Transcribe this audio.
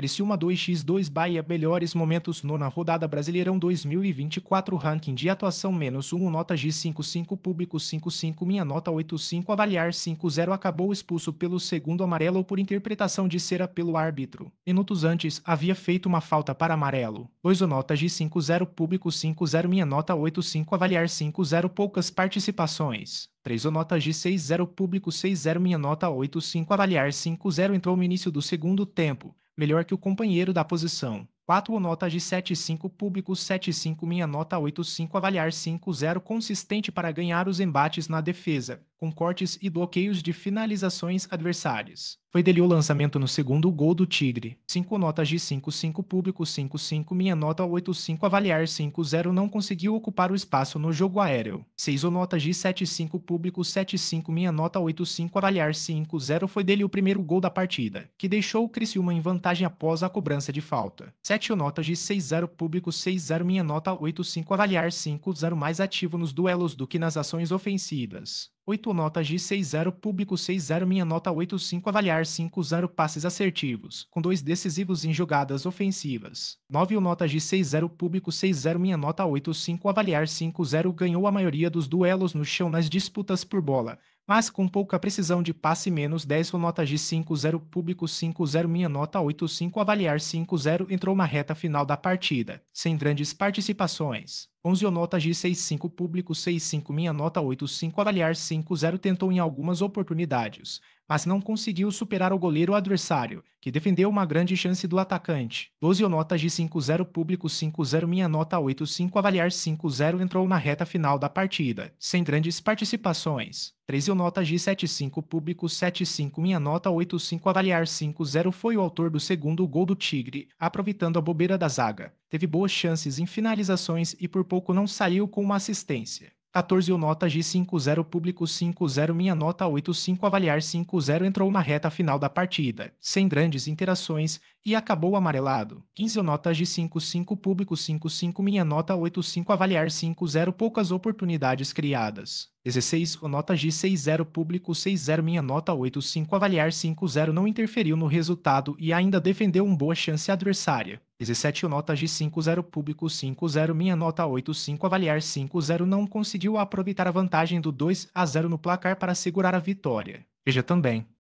Criciúma 2x2 baia Bahia Melhores Momentos Nona Rodada Brasileirão 2024 Ranking de Atuação Menos 1 Nota G55 Público 55 Minha Nota 85 Avaliar 50 Acabou expulso pelo segundo amarelo por interpretação de cera pelo árbitro. Minutos antes, havia feito uma falta para amarelo. 2 Nota G50 Público 50 público 50 Minha Nota 85 Avaliar 50 Poucas participações. 3 nota G60 público 60 minha nota 85 avaliar 50 entrou no início do segundo tempo melhor que o companheiro da posição. 4 nota de 7,5 público 7,5 minha nota 8,5 avaliar 5,0 consistente para ganhar os embates na defesa com cortes e bloqueios de finalizações adversárias. Foi dele o lançamento no segundo gol do Tigre. 5 notas de 5 5 público, 5, 5, minha nota 8, 5, avaliar 5, 0 não conseguiu ocupar o espaço no jogo aéreo. 6 notas de 7 5, público, 7, 5, minha nota 8, 5, avaliar 5, 0 foi dele o primeiro gol da partida, que deixou o Criciúma em vantagem após a cobrança de falta. 7 notas de 6 0, público, 6, 0, minha nota 8, 5, avaliar 5, 0 mais ativo nos duelos do que nas ações ofensivas. 8 notas G60 público 60 minha nota 85 avaliar 50 passes assertivos, com dois decisivos em jogadas ofensivas. 9 notas G60 público 60 minha nota 85 avaliar 50 ganhou a maioria dos duelos no chão nas disputas por bola, mas com pouca precisão de passe menos 10 notas G50 público 50 minha nota 85 avaliar 50 entrou na reta final da partida, sem grandes participações. 11 nota G65 público 65 minha nota 85 avaliar 50 tentou em algumas oportunidades, mas não conseguiu superar o goleiro adversário, que defendeu uma grande chance do atacante. 12 nota G50 público 50 minha nota 85 avaliar 50 entrou na reta final da partida, sem grandes participações. 13 nota G75 público 75 minha nota 85 avaliar 50 foi o autor do segundo gol do Tigre, aproveitando a bobeira da zaga. Teve boas chances em finalizações e por pouco não saiu com uma assistência. 14 o nota G50 público 50 minha nota 85 avaliar 50 entrou na reta final da partida, sem grandes interações, e acabou amarelado. 15 o nota G55 público 55 minha nota 85 avaliar 50 poucas oportunidades criadas. 16 o nota G60 público 60 minha nota 85 avaliar 50 não interferiu no resultado e ainda defendeu uma boa chance adversária. 17 notas G50 público 50 minha nota 85 avaliar 50 não conseguiu aproveitar a vantagem do 2 a 0 no placar para segurar a vitória. Veja também